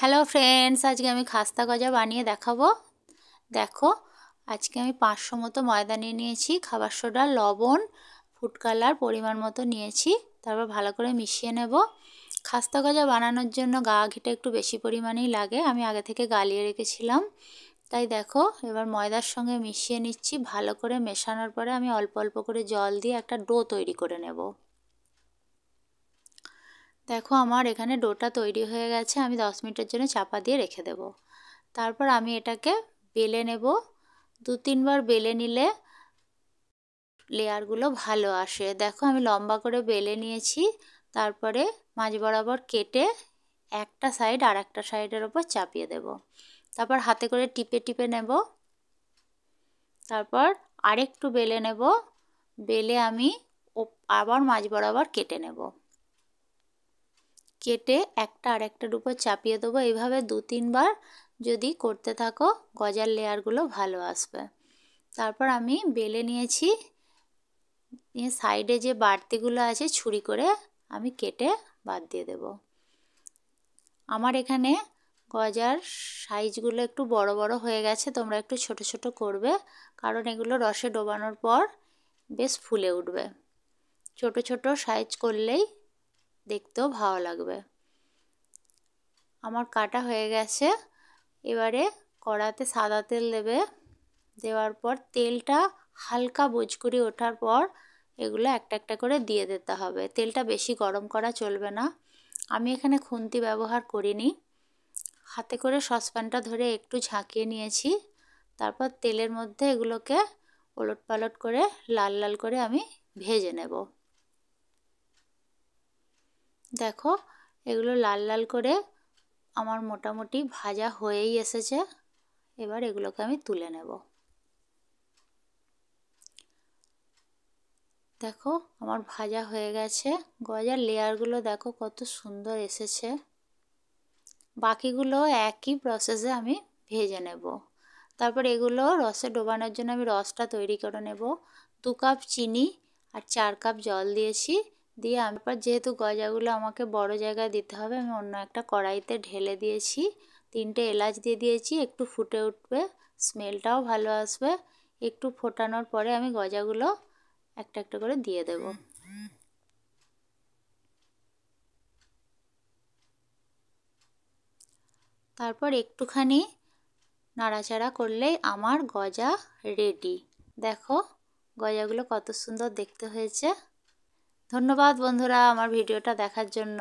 hello friends আজকে আমি খাস্তা গজা বানিয়ে দেখাবো দেখো আজকে আমি পাঁচশো মতো ময়দা নিয়ে নিয়েছি খাবার সোডা লবণ ফুড কালার পরিমাণ মতো নিয়েছি তারপর ভালো করে মিশিয়ে নেব খাস্তা গজা বানানোর জন্য গা ঘিটা একটু বেশি পরিমাণেই লাগে আমি আগে থেকে গালিয়ে রেখেছিলাম তাই দেখো এবার ময়দার সঙ্গে মিশিয়ে নিচ্ছি ভালো করে মেশানোর পরে আমি অল্প অল্প করে জল দিয়ে একটা ডো তৈরি করে নেবো দেখো আমার এখানে ডোটা তৈরি হয়ে গেছে আমি 10 মিনিটের জন্য চাপা দিয়ে রেখে দেব তারপর আমি এটাকে বেলে নেব দু তিনবার বেলে নিলে লেয়ারগুলো ভালো আসে দেখো আমি লম্বা করে বেলে নিয়েছি তারপরে মাঝ বরাবর কেটে একটা সাইড আর একটা সাইডের ওপর চাপিয়ে দেব তারপর হাতে করে টিপে টিপে নেব তারপর আরেকটু বেলে নেব বেলে আমি আবার মাঝ বরাবর কেটে নেব কেটে একটা আর একটার উপর চাপিয়ে দেবো এইভাবে দু তিনবার যদি করতে থাকো গজার লেয়ারগুলো ভালো আসবে তারপর আমি বেলে নিয়েছি নিয়ে সাইডে যে বাড়তিগুলো আছে ছুরি করে আমি কেটে বাদ দিয়ে দেব আমার এখানে গজার সাইজগুলো একটু বড় বড় হয়ে গেছে তোমরা একটু ছোট ছোট করবে কারণ এগুলো রসে ডোবানোর পর বেশ ফুলে উঠবে ছোট ছোট সাইজ করলেই দেখতেও ভালো লাগবে আমার কাটা হয়ে গেছে এবারে কড়াতে সাদা তেল দেবে দেওয়ার পর তেলটা হালকা করে ওঠার পর এগুলো একটা একটা করে দিয়ে দিতে হবে তেলটা বেশি গরম করা চলবে না আমি এখানে খুন্তি ব্যবহার করিনি হাতে করে সসপ্যানটা ধরে একটু ঝাঁকিয়ে নিয়েছি তারপর তেলের মধ্যে এগুলোকে ওলট পালট করে লাল লাল করে আমি ভেজে নেবো দেখো এগুলো লাল লাল করে আমার মোটামুটি ভাজা হয়েই এসেছে এবার এগুলোকে আমি তুলে নেব দেখো আমার ভাজা হয়ে গেছে গজার লেয়ারগুলো দেখো কত সুন্দর এসেছে বাকিগুলো একই প্রসেসে আমি ভেজে নেব তারপর এগুলো রসে ডোবানোর জন্য আমি রসটা তৈরি করে নেব দু কাপ চিনি আর চার কাপ জল দিয়েছি দিয়ে আবার যেহেতু গজাগুলো আমাকে বড় জায়গায় দিতে হবে আমি অন্য একটা কড়াইতে ঢেলে দিয়েছি তিনটে এলাচ দিয়ে দিয়েছি একটু ফুটে উঠবে স্মেলটাও ভালো আসবে একটু ফোটানোর পরে আমি গজাগুলো একটা একটা করে দিয়ে দেব তারপর একটুখানি নাড়াচাড়া করলেই আমার গজা রেডি দেখো গজাগুলো কত সুন্দর দেখতে হয়েছে ধন্যবাদ বন্ধুরা আমার ভিডিওটা দেখার জন্য